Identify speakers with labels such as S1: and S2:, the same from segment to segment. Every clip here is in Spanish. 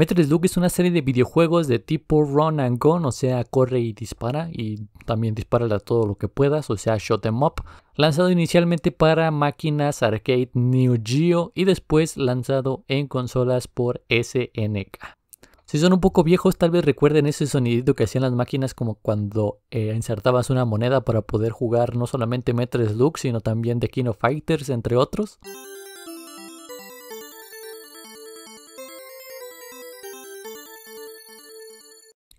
S1: Metroid Slug es una serie de videojuegos de tipo run and gun, o sea, corre y dispara, y también dispara a todo lo que puedas, o sea, shot em up. Lanzado inicialmente para máquinas arcade Neo Geo y después lanzado en consolas por SNK. Si son un poco viejos, tal vez recuerden ese sonidito que hacían las máquinas como cuando eh, insertabas una moneda para poder jugar no solamente Metroid Slug, sino también The King of Fighters, entre otros.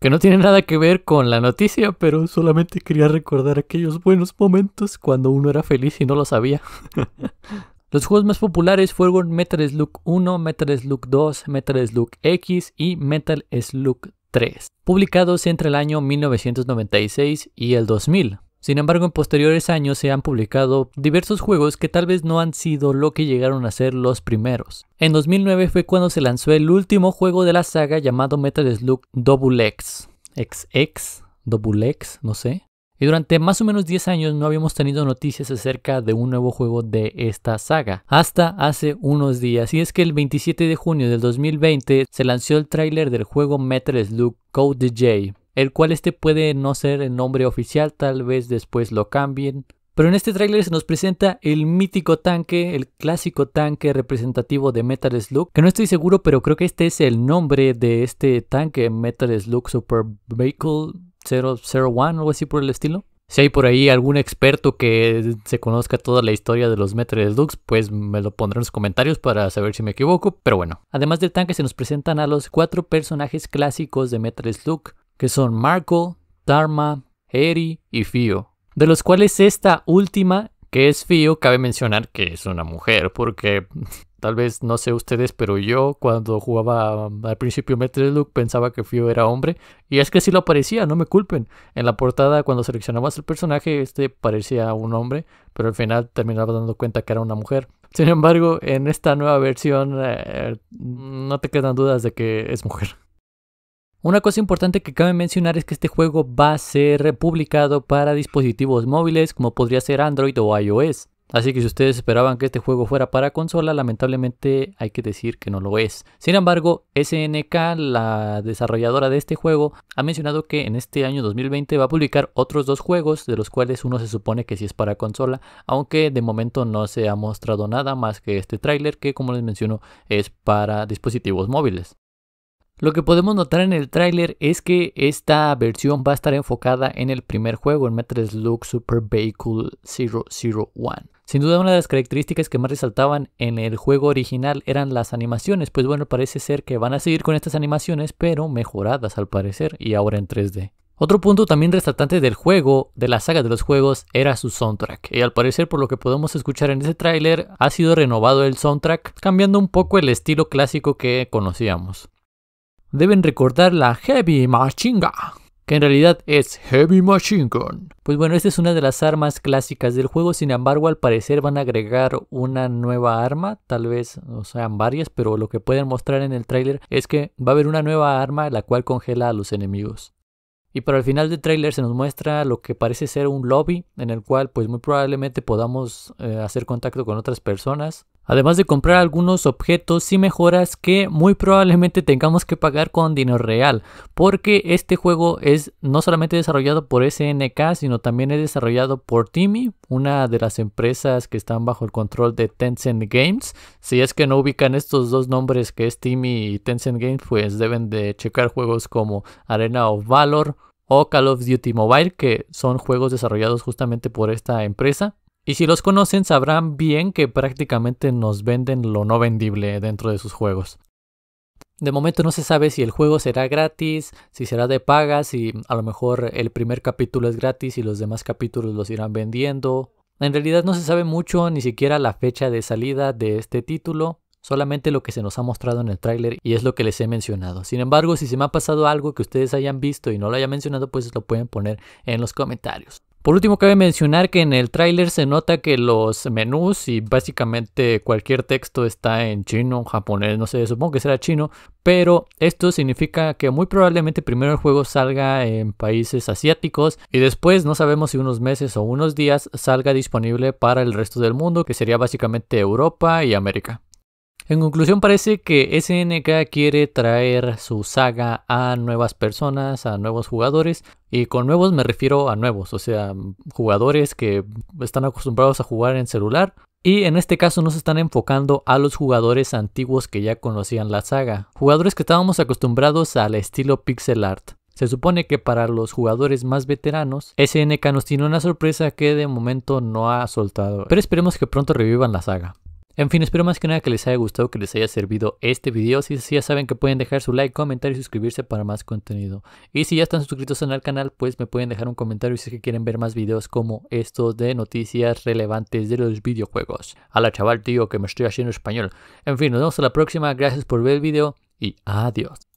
S1: que no tiene nada que ver con la noticia, pero solamente quería recordar aquellos buenos momentos cuando uno era feliz y no lo sabía. Los juegos más populares fueron Metal Slug 1, Metal Slug 2, Metal Slug X y Metal Slug 3, publicados entre el año 1996 y el 2000. Sin embargo, en posteriores años se han publicado diversos juegos que tal vez no han sido lo que llegaron a ser los primeros. En 2009 fue cuando se lanzó el último juego de la saga llamado Metal Slug Double X, XX, Double X, no sé. Y durante más o menos 10 años no habíamos tenido noticias acerca de un nuevo juego de esta saga, hasta hace unos días. Y es que el 27 de junio del 2020 se lanzó el tráiler del juego Metal Slug Code DJ, el cual este puede no ser el nombre oficial, tal vez después lo cambien. Pero en este tráiler se nos presenta el mítico tanque, el clásico tanque representativo de Metal Slug, que no estoy seguro, pero creo que este es el nombre de este tanque, Metal Slug Super Vehicle 001 o algo así por el estilo. Si hay por ahí algún experto que se conozca toda la historia de los Metal Slugs, pues me lo pondré en los comentarios para saber si me equivoco, pero bueno. Además del tanque se nos presentan a los cuatro personajes clásicos de Metal Slug, que son Marco, Dharma, Eri y Fio, de los cuales esta última, que es Fio, cabe mencionar que es una mujer, porque tal vez no sé ustedes, pero yo cuando jugaba um, al principio Luke pensaba que Fio era hombre, y es que sí lo parecía, no me culpen. En la portada cuando seleccionabas el personaje, este parecía un hombre, pero al final terminaba dando cuenta que era una mujer. Sin embargo, en esta nueva versión eh, eh, no te quedan dudas de que es mujer. Una cosa importante que cabe mencionar es que este juego va a ser publicado para dispositivos móviles como podría ser Android o iOS. Así que si ustedes esperaban que este juego fuera para consola, lamentablemente hay que decir que no lo es. Sin embargo, SNK, la desarrolladora de este juego, ha mencionado que en este año 2020 va a publicar otros dos juegos, de los cuales uno se supone que sí es para consola, aunque de momento no se ha mostrado nada más que este tráiler que, como les menciono, es para dispositivos móviles. Lo que podemos notar en el tráiler es que esta versión va a estar enfocada en el primer juego, en Metal Look Super Vehicle 001. Sin duda una de las características que más resaltaban en el juego original eran las animaciones, pues bueno, parece ser que van a seguir con estas animaciones, pero mejoradas al parecer, y ahora en 3D. Otro punto también resaltante del juego, de la saga de los juegos, era su soundtrack. Y al parecer, por lo que podemos escuchar en ese tráiler, ha sido renovado el soundtrack, cambiando un poco el estilo clásico que conocíamos deben recordar la Heavy Gun, que en realidad es Heavy Machine Gun. Pues bueno, esta es una de las armas clásicas del juego, sin embargo al parecer van a agregar una nueva arma, tal vez no sean varias, pero lo que pueden mostrar en el tráiler es que va a haber una nueva arma la cual congela a los enemigos. Y para el final del tráiler se nos muestra lo que parece ser un lobby en el cual pues muy probablemente podamos eh, hacer contacto con otras personas además de comprar algunos objetos y mejoras que muy probablemente tengamos que pagar con dinero real, porque este juego es no solamente desarrollado por SNK, sino también es desarrollado por Timmy, una de las empresas que están bajo el control de Tencent Games. Si es que no ubican estos dos nombres que es Timmy y Tencent Games, pues deben de checar juegos como Arena of Valor o Call of Duty Mobile, que son juegos desarrollados justamente por esta empresa. Y si los conocen sabrán bien que prácticamente nos venden lo no vendible dentro de sus juegos. De momento no se sabe si el juego será gratis, si será de paga, si a lo mejor el primer capítulo es gratis y los demás capítulos los irán vendiendo. En realidad no se sabe mucho, ni siquiera la fecha de salida de este título, solamente lo que se nos ha mostrado en el tráiler y es lo que les he mencionado. Sin embargo, si se me ha pasado algo que ustedes hayan visto y no lo haya mencionado, pues lo pueden poner en los comentarios. Por último, cabe mencionar que en el tráiler se nota que los menús y básicamente cualquier texto está en chino, japonés, no sé, supongo que será chino, pero esto significa que muy probablemente primero el juego salga en países asiáticos y después, no sabemos si unos meses o unos días, salga disponible para el resto del mundo, que sería básicamente Europa y América. En conclusión, parece que SNK quiere traer su saga a nuevas personas, a nuevos jugadores. Y con nuevos me refiero a nuevos, o sea, jugadores que están acostumbrados a jugar en celular. Y en este caso nos están enfocando a los jugadores antiguos que ya conocían la saga. Jugadores que estábamos acostumbrados al estilo pixel art. Se supone que para los jugadores más veteranos, SNK nos tiene una sorpresa que de momento no ha soltado. Pero esperemos que pronto revivan la saga. En fin, espero más que nada que les haya gustado, que les haya servido este video. Si ya saben que pueden dejar su like, comentar y suscribirse para más contenido. Y si ya están suscritos en el canal, pues me pueden dejar un comentario si es que quieren ver más videos como estos de noticias relevantes de los videojuegos. A la chaval, tío, que me estoy haciendo español. En fin, nos vemos a la próxima. Gracias por ver el video y adiós.